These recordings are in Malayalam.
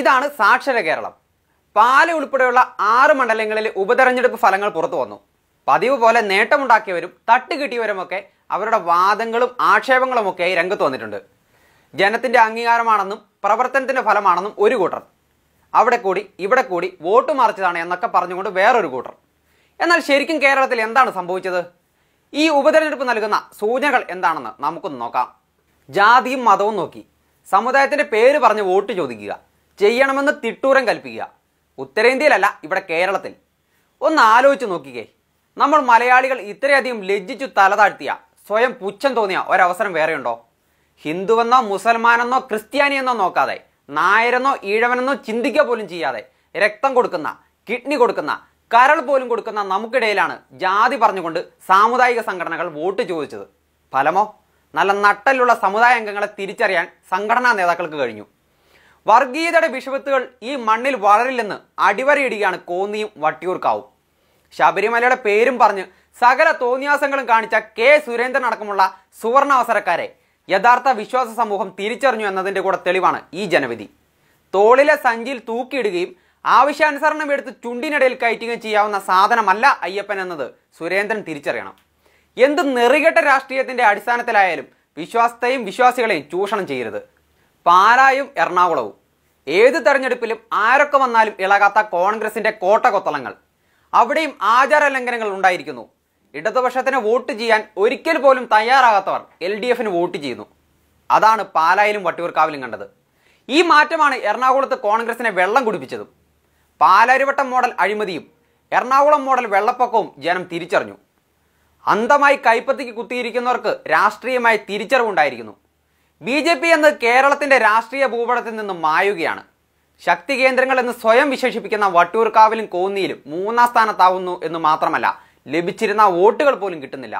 ഇതാണ് സാക്ഷര കേരളം പാല ഉൾപ്പെടെയുള്ള ആറ് മണ്ഡലങ്ങളിൽ ഉപതെരഞ്ഞെടുപ്പ് ഫലങ്ങൾ പുറത്തു വന്നു പതിവ് പോലെ നേട്ടമുണ്ടാക്കിയവരും തട്ടുകിട്ടിയവരുമൊക്കെ അവരുടെ വാദങ്ങളും ഒക്കെ രംഗത്ത് വന്നിട്ടുണ്ട് ജനത്തിന്റെ അംഗീകാരമാണെന്നും പ്രവർത്തനത്തിന്റെ ഫലമാണെന്നും ഒരു കൂട്ടർ അവിടെ കൂടി ഇവിടെ കൂടി വോട്ട് മറിച്ചതാണ് എന്നൊക്കെ പറഞ്ഞുകൊണ്ട് വേറൊരു കൂട്ടർ എന്നാൽ ശരിക്കും കേരളത്തിൽ എന്താണ് സംഭവിച്ചത് ഈ ഉപതെരഞ്ഞെടുപ്പ് നൽകുന്ന സൂചനകൾ എന്താണെന്ന് നമുക്കൊന്ന് നോക്കാം ജാതിയും മതവും നോക്കി സമുദായത്തിന്റെ പേര് പറഞ്ഞ് വോട്ട് ചോദിക്കുക ചെയ്യണമെന്ന് തിട്ടൂരം കൽപ്പിക്കുക ഉത്തരേന്ത്യയിലല്ല ഇവിടെ കേരളത്തിൽ ഒന്ന് ആലോചിച്ച് നോക്കിക്കേ നമ്മൾ മലയാളികൾ ഇത്രയധികം ലജ്ജിച്ചു തലതാഴ്ത്തിയ സ്വയം പുച്ഛം തോന്നിയ ഒരവസരം വേറെയുണ്ടോ ഹിന്ദുവെന്നോ മുസൽമാനെന്നോ ക്രിസ്ത്യാനിയെന്നോ നോക്കാതെ നായരെന്നോ ഈഴവനെന്നോ ചിന്തിക്കുക പോലും ചെയ്യാതെ രക്തം കൊടുക്കുന്ന കിഡ്നി കൊടുക്കുന്ന കരൾ പോലും കൊടുക്കുന്ന നമുക്കിടയിലാണ് ജാതി പറഞ്ഞുകൊണ്ട് സാമുദായിക സംഘടനകൾ വോട്ട് ചോദിച്ചത് ഫലമോ നല്ല നട്ടലുള്ള സമുദായ അംഗങ്ങളെ തിരിച്ചറിയാൻ സംഘടനാ നേതാക്കൾക്ക് കഴിഞ്ഞു വർഗീയതയുടെ വിഷവത്തുകൾ ഈ മണ്ണിൽ വളരില്ലെന്ന് അടിവരയിടുകയാണ് കോന്നിയും വട്ടിയൂർക്കാവും ശബരിമലയുടെ പേരും പറഞ്ഞ് സകല തോന്നിയാസങ്ങളും കാണിച്ച കെ സുരേന്ദ്രൻ അടക്കമുള്ള സുവർണാവസരക്കാരെ യഥാർത്ഥ വിശ്വാസ സമൂഹം തിരിച്ചറിഞ്ഞു എന്നതിൻ്റെ കൂടെ തെളിവാണ് ഈ ജനവിധി തോളിലെ സഞ്ചിയിൽ തൂക്കിയിടുകയും ആവശ്യാനുസരണം എടുത്ത് ചുണ്ടിനിടയിൽ കയറ്റുകയും ചെയ്യാവുന്ന സാധനമല്ല അയ്യപ്പൻ എന്നത് സുരേന്ദ്രൻ തിരിച്ചറിയണം എന്ത് നെറികെട്ട രാഷ്ട്രീയത്തിൻ്റെ അടിസ്ഥാനത്തിലായാലും വിശ്വാസത്തെയും വിശ്വാസികളെയും ചൂഷണം ചെയ്യരുത് പാലായും എറണാകുളവും ഏത് തെരഞ്ഞെടുപ്പിലും ആരൊക്കെ വന്നാലും ഇളകാത്ത കോൺഗ്രസിന്റെ കോട്ട കൊത്തളങ്ങൾ അവിടെയും ആചാര ലംഘനങ്ങൾ ഉണ്ടായിരിക്കുന്നു ഇടതുപക്ഷത്തിന് വോട്ട് ചെയ്യാൻ ഒരിക്കൽ പോലും തയ്യാറാകാത്തവർ എൽ ഡി എഫിന് വോട്ട് ചെയ്യുന്നു അതാണ് പാലായിലും വട്ടിയൂർക്കാവിലും കണ്ടത് ഈ മാറ്റമാണ് എറണാകുളത്ത് കോൺഗ്രസിനെ വെള്ളം കുടിപ്പിച്ചതും പാലാരിവട്ടം മോഡൽ അഴിമതിയും എറണാകുളം മോഡൽ വെള്ളപ്പൊക്കവും ജനം തിരിച്ചറിഞ്ഞു അന്തമായി കൈപ്പത്തിക്ക് കുത്തിയിരിക്കുന്നവർക്ക് രാഷ്ട്രീയമായി തിരിച്ചറിവുണ്ടായിരിക്കുന്നു ബി ജെ പി എന്ന് കേരളത്തിന്റെ രാഷ്ട്രീയ ഭൂപടത്തിൽ നിന്നും മായുകയാണ് ശക്തി കേന്ദ്രങ്ങൾ എന്ന് സ്വയം വിശേഷിപ്പിക്കുന്ന വട്ടൂർക്കാവിലും കോന്നിയിലും മൂന്നാം സ്ഥാനത്താവുന്നു എന്ന് മാത്രമല്ല ലഭിച്ചിരുന്ന വോട്ടുകൾ പോലും കിട്ടുന്നില്ല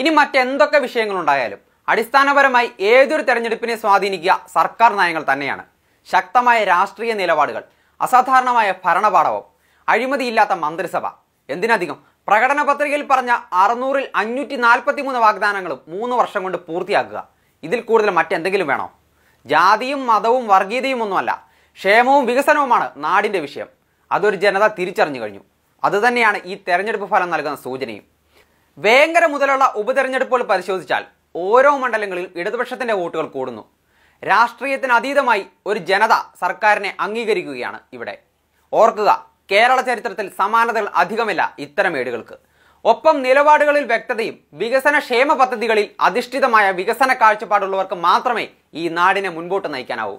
ഇനി മറ്റെന്തൊക്കെ വിഷയങ്ങളുണ്ടായാലും അടിസ്ഥാനപരമായി ഏതൊരു തെരഞ്ഞെടുപ്പിനെ സ്വാധീനിക്കുക സർക്കാർ നയങ്ങൾ തന്നെയാണ് ശക്തമായ രാഷ്ട്രീയ നിലപാടുകൾ അസാധാരണമായ ഭരണപാഠവും അഴിമതിയില്ലാത്ത മന്ത്രിസഭ എന്തിനധികം പ്രകടന പത്രികയിൽ പറഞ്ഞ അറുന്നൂറിൽ അഞ്ഞൂറ്റി നാൽപ്പത്തി മൂന്ന് വാഗ്ദാനങ്ങളും മൂന്ന് വർഷം കൊണ്ട് പൂർത്തിയാക്കുക ഇതിൽ കൂടുതൽ മറ്റെന്തെങ്കിലും വേണോ ജാതിയും മതവും വർഗീയതയും ഒന്നുമല്ല ക്ഷേമവും വികസനവുമാണ് നാടിൻ്റെ വിഷയം അതൊരു ജനത തിരിച്ചറിഞ്ഞു കഴിഞ്ഞു അതുതന്നെയാണ് ഈ തെരഞ്ഞെടുപ്പ് ഫലം നൽകുന്ന സൂചനയും വേങ്കര മുതലുള്ള ഉപതെരഞ്ഞെടുപ്പുകൾ പരിശോധിച്ചാൽ ഓരോ മണ്ഡലങ്ങളിൽ ഇടതുപക്ഷത്തിൻ്റെ വോട്ടുകൾ കൂടുന്നു രാഷ്ട്രീയത്തിന് അതീതമായി ഒരു ജനത സർക്കാരിനെ അംഗീകരിക്കുകയാണ് ഇവിടെ ഓർക്കുക കേരള ചരിത്രത്തിൽ സമാനതകൾ അധികമില്ല ഇത്തരം ഏടുകൾക്ക് ഒപ്പം നിലപാടുകളിൽ വ്യക്തതയും വികസന ക്ഷേമ പദ്ധതികളിൽ അധിഷ്ഠിതമായ വികസന കാഴ്ചപ്പാടുള്ളവർക്ക് മാത്രമേ ഈ നാടിനെ മുൻപോട്ട് നയിക്കാനാവൂ